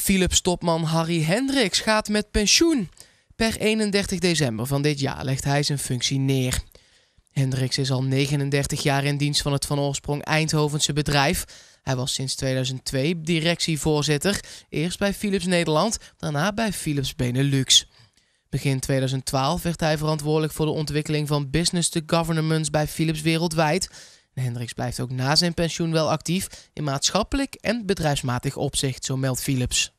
Philips-topman Harry Hendricks gaat met pensioen. Per 31 december van dit jaar legt hij zijn functie neer. Hendricks is al 39 jaar in dienst van het van oorsprong Eindhovense bedrijf. Hij was sinds 2002 directievoorzitter, eerst bij Philips Nederland, daarna bij Philips Benelux. Begin 2012 werd hij verantwoordelijk voor de ontwikkeling van business to governments bij Philips wereldwijd Hendricks blijft ook na zijn pensioen wel actief in maatschappelijk en bedrijfsmatig opzicht, zo meldt Philips.